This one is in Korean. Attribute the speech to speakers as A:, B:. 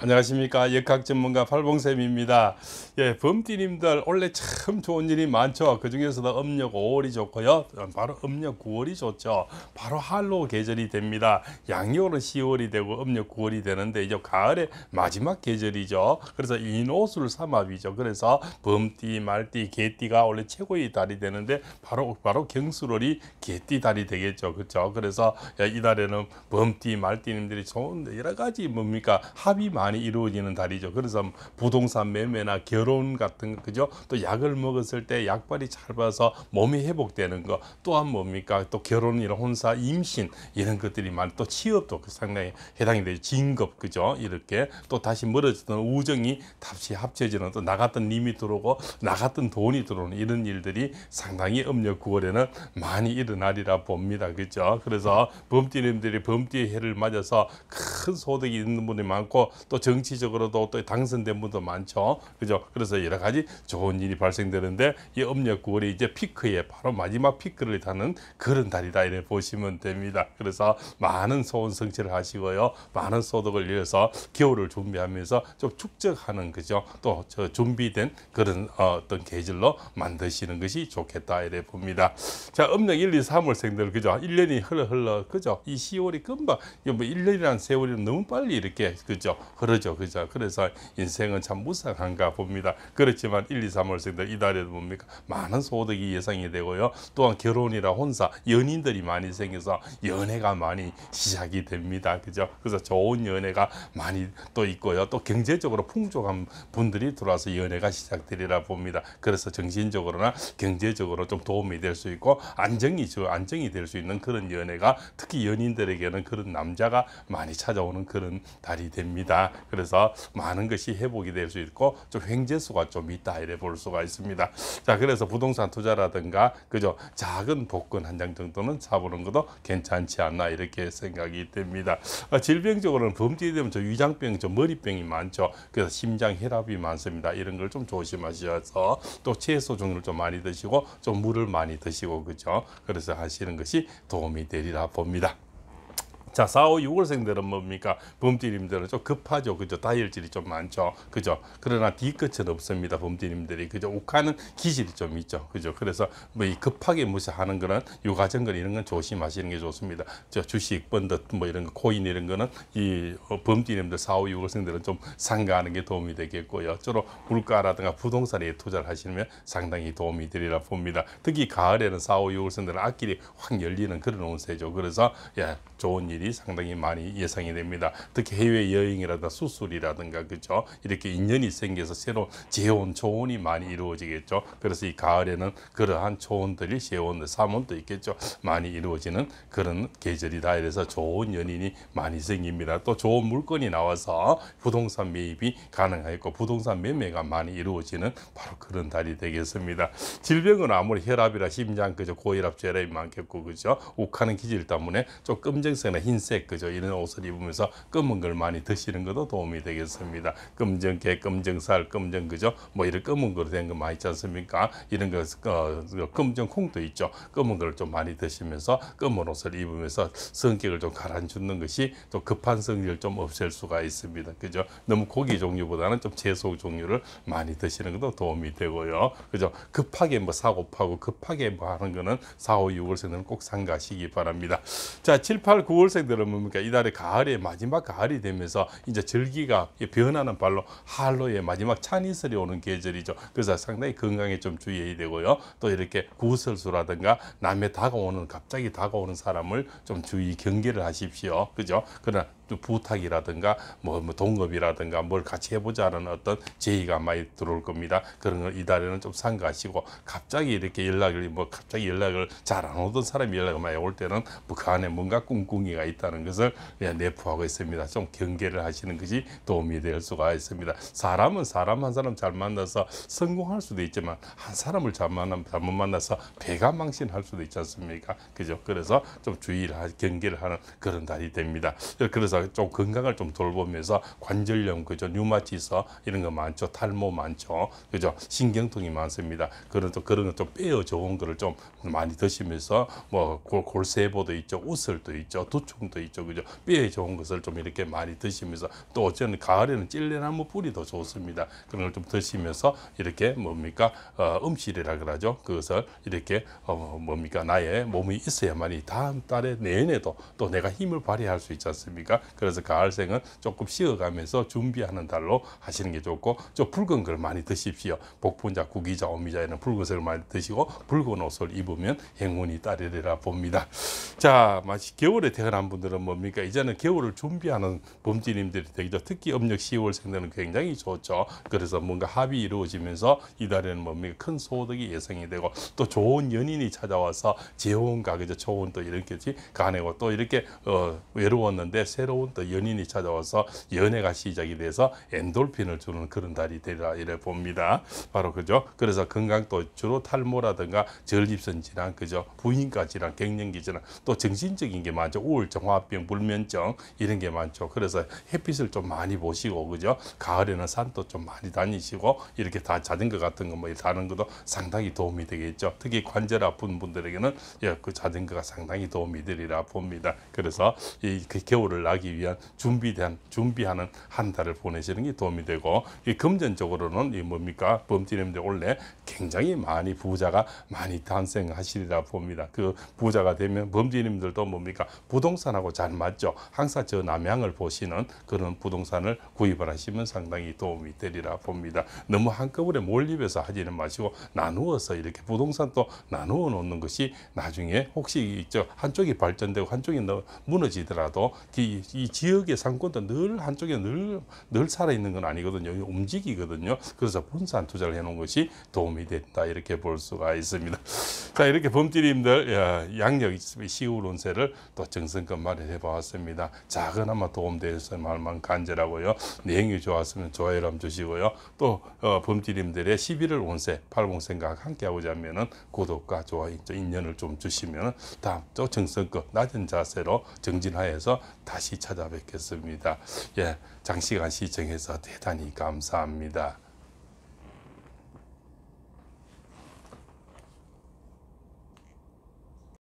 A: 안녕하십니까 역학 전문가 팔봉쌤입니다 예, 범띠님들 원래 참 좋은 일이 많죠 그 중에서도 음력 5월이 좋고요 바로 음력 9월이 좋죠 바로 할로 계절이 됩니다 양력으로 10월이 되고 음력 9월이 되는데 이제 가을의 마지막 계절이죠 그래서 인오술 삼합이죠 그래서 범띠 말띠 개띠가 원래 최고의 달이 되는데 바로 바로 경술월이 개띠 달이 되겠죠 그렇죠 그래서 예, 이달에는 범띠 말띠님들이 좋은 데 여러 가지 뭡니까 합이 많 많이 이루어지는 달이죠. 그래서 부동산 매매나 결혼 같은 그죠? 또 약을 먹었을 때 약발이 잘 봐서 몸이 회복되는 거 또한 뭡니까? 또 결혼 이런 혼사 임신 이런 것들이 많이 또 취업도 그 상당히 해당이 되죠. 진급 그죠? 이렇게 또 다시 멀어지던 우정이 다시 합쳐지는 또 나갔던 님이 들어오고 나갔던 돈이 들어오는 이런 일들이 상당히 음력 9월에는 많이 일어나리라 봅니다. 그죠? 그래서 범띠님들이 범띠의 해를 맞아서 큰 소득이 있는 분이 많고 또 정치적으로도 또 당선된 분도 많죠. 그죠? 그래서 여러 가지 좋은 일이 발생되는데 이 음력 9월이 이제 피크에 바로 마지막 피크를 타는 그런 달이다 이렇 보시면 됩니다. 그래서 많은 소원 성취를 하시고요. 많은 소득을 위해서 겨울을 준비하면서 좀 축적하는 그죠? 또 저 준비된 그런 어, 어떤 계절로 만드시는 것이 좋겠다 이래 봅니다. 자, 음력 1, 2, 3월 생들 그죠? 1년이 흘러 흘러 그죠? 이 10월이 금방 이뭐 1년이란 세월이 너무 빨리 이렇게 그죠? 그러죠. 그죠. 그래서 인생은 참 무쌍한가 봅니다. 그렇지만 1, 2, 3월생들 이달에도 뭡니까? 많은 소득이 예상이 되고요. 또한 결혼이라 혼사, 연인들이 많이 생겨서 연애가 많이 시작이 됩니다. 그죠. 그래서 좋은 연애가 많이 또 있고요. 또 경제적으로 풍족한 분들이 들어와서 연애가 시작되리라 봅니다. 그래서 정신적으로나 경제적으로 좀 도움이 될 수 있고 안정이 안정이 될 수 있는 그런 연애가 특히 연인들에게는 그런 남자가 많이 찾아오는 그런 달이 됩니다. 그래서 많은 것이 회복이 될 수 있고 좀 횡재수가 좀 있다 이래 볼 수가 있습니다. 자 그래서 부동산 투자라든가 그죠 작은 복근한 장 정도는 사보는 것도 괜찮지 않나 이렇게 생각이 됩니다. 아, 질병적으로는 범죄되면 저 위장병, 저 머리병이 많죠. 그래서 심장 혈압이 많습니다. 이런 걸 좀 조심하셔서 또 채소 종류를 좀 많이 드시고 좀 물을 많이 드시고 그죠. 그래서 하시는 것이 도움이 되리라 봅니다. 자, 4, 5, 6월생들은 뭡니까? 범띠님들은 좀 급하죠. 그죠? 다혈질이 좀 많죠. 그죠? 그러나 뒤끝은 없습니다. 범띠님들이. 그죠? 욱하는 기질이 좀 있죠. 그죠? 그래서 뭐 이 급하게 무시하는 거는 유가정권 이런 건 조심하시는 게 좋습니다. 저 주식, 번듯 뭐 이런 거, 코인 이런 거는 이 범띠님들 어, 4, 5, 6월생들은 좀 상가하는 게 도움이 되겠고요. 주로 물가라든가 부동산에 투자를 하시면 상당히 도움이 되리라 봅니다. 특히 가을에는 4, 5, 6월생들은 악길이확 열리는 그런 운세죠. 그래서 예, 좋은 일이 비이 상당히 많이 예상이 됩니다. 특히 해외 여행이라든가 수술이라든가 그죠 이렇게 인연이 생겨서 새로 재혼 조혼이 많이 이루어지겠죠. 그래서 이 가을에는 그러한 조혼들이 재혼 사혼도 있겠죠. 많이 이루어지는 그런 계절이다. 그래서 좋은 연인이 많이 생깁니다. 또 좋은 물건이 나와서 부동산 매입이 가능하고 부동산 매매가 많이 이루어지는 바로 그런 달이 되겠습니다. 질병은 아무리 혈압이라 심장 그저 고혈압 저혈이 많겠고 그죠 욱하는 기질 때문에 좀 끔정색이나 흰 흰색 그죠 이런 옷을 입으면서 검은 걸 많이 드시는 것도 도움이 되겠습니다. 검정깨, 검정살, 검정 그죠 뭐 이런 검은 거로 된거 많이 있지 않습니까? 이런 거 어, 그 검정 콩도 있죠. 검은 걸 좀 많이 드시면서 검은 옷을 입으면서 성격을 좀 가라앉는 것이 또 급한 성질을 좀 없앨 수가 있습니다. 그죠? 너무 고기 종류보다는 좀 채소 종류를 많이 드시는 것도 도움이 되고요. 그죠? 급하게 뭐 사고 파고 급하게 뭐 하는 거는 4, 5, 6월 생은 꼭 상가시기 바랍니다. 자, 7, 8, 9월 생 녹색들은 뭡니까 이달의 가을의 마지막 가을이 되면서 이제 절기가 변하는 발로 할로의 마지막 찬이슬이 오는 계절이죠. 그래서 상당히 건강에 좀 주의해야 되고요. 또 이렇게 구설수라든가 남의 다가오는 갑자기 다가오는 사람을 좀 주의 경계를 하십시오. 그죠? 그러나 부탁이라든가 뭐, 뭐 동급이라든가 뭘 같이 해보자는 어떤 제의가 많이 들어올 겁니다. 그런 걸 이달에는 좀 삼가하시고 갑자기 이렇게 연락을 뭐 갑자기 연락을 잘 안 오던 사람이 연락을 많이 올 때는 뭐그 안에 뭔가 꿍꿍이가 있다는 것을 내포하고 있습니다. 좀 경계를 하시는 것이 도움이 될 수가 있습니다. 사람은 사람 한 사람 잘 만나서 성공할 수도 있지만 한 사람을 잘 만나, 잘못 만나서 배가 망신할 수도 있지 않습니까? 그죠? 그래서 좀 주의를 경계를 하는 그런 달이 됩니다. 그래서 좀 건강을 좀 돌보면서 관절염, 그죠? 류마티서 이런 거 많죠. 탈모 많죠. 그죠? 신경통이 많습니다. 그런 또 그런 좀 빼어 좋은 거를 좀 많이 드시면서 뭐 골, 세보도 있죠. 우설도 있죠. 두촉 식품도 있죠. 그죠? 뼈에 좋은 것을 좀 이렇게 많이 드시면서 또 어쩌면 가을에는 찔레나무 뿌리 도 좋습니다. 그런 걸 좀 드시면서 이렇게 뭡니까? 어, 음식이라 그러죠. 그것을 이렇게 어, 뭡니까? 나의 몸이 있어야만이 다음 달에 내내도또 내가 힘을 발휘할 수 있지 않습니까? 그래서 가을생은 조금 쉬어가면서 준비하는 달로 하시는 게 좋고 좀 붉은 걸 많이 드십시오. 복분자, 구기자, 오미자 이런 붉은색을 많이 드시고 붉은 옷을 입으면 행운이 따르리라 봅니다. 자, 마치 겨울에 태어난 하는 분들은 뭡니까? 이제는 겨울을 준비하는 봄지님들이 되기도 특히 음력 10월 생들은 굉장히 좋죠. 그래서 뭔가 합이 이루어지면서 이달에는 뭡니까? 큰 소득이 예상이 되고 또 좋은 연인이 찾아와서 재혼 가게죠. 좋은 또 이렇게 가내고 또 이렇게 어, 외로웠는데 새로운 또 연인이 찾아와서 연애가 시작이 돼서 엔돌핀을 주는 그런 달이 되라 리 이래 봅니다. 바로 그죠. 그래서 건강또 주로 탈모라든가 절집선 질환 그죠. 부인과 질환, 갱년기 질환 또 정신적인 게 많죠. 우울증 종합병, 불면증 이런 게 많죠. 그래서 햇빛을 좀 많이 보시고 그죠? 가을에는 산도 좀 많이 다니시고 이렇게 다 자전거 같은 거뭐 다는 것도 상당히 도움이 되겠죠. 특히 관절 아픈 분들에게는 예, 그 자전거가 상당히 도움이 되리라 봅니다. 그래서 이그 겨울을 나기 위한 준비된 준비하는 한 달을 보내시는 게 도움이 되고 이 금전적으로는 이 뭡니까 범띠님들 원래 굉장히 많이 부자가 많이 탄생하시리라 봅니다. 그 부자가 되면 범띠님들도 뭡니까 부동산 부동산하고 잘 맞죠. 항상 저 남향을 보시는 그런 부동산을 구입을 하시면 상당히 도움이 되리라 봅니다. 너무 한꺼번에 몰입해서 하지는 마시고 나누어서 이렇게 부동산 또 나누어 놓는 것이 나중에 혹시 있죠. 한쪽이 발전되고 한쪽이 무너지더라도 이, 이 지역의 상권도 늘 한쪽에 늘 늘 살아있는 건 아니거든요. 움직이거든요. 그래서 분산 투자를 해놓은 것이 도움이 됐다 이렇게 볼 수가 있습니다. 자 이렇게 범띠님들 양력 시우론세를 또 정성껏 한번 마련해 보았습니다. 작은나마 도움되었으면 만 간절하고요. 내용이 좋았으면 좋아요를 주시고요. 또 어, 범지님들의 11월 운세 팔봉 생각 함께 하고자 하면은 구독과 좋아요 인연을 좀 주시면 다음 주 정성껏 낮은 자세로 정진하여서 다시 찾아뵙겠습니다. 예, 장시간 시청해서 대단히 감사합니다.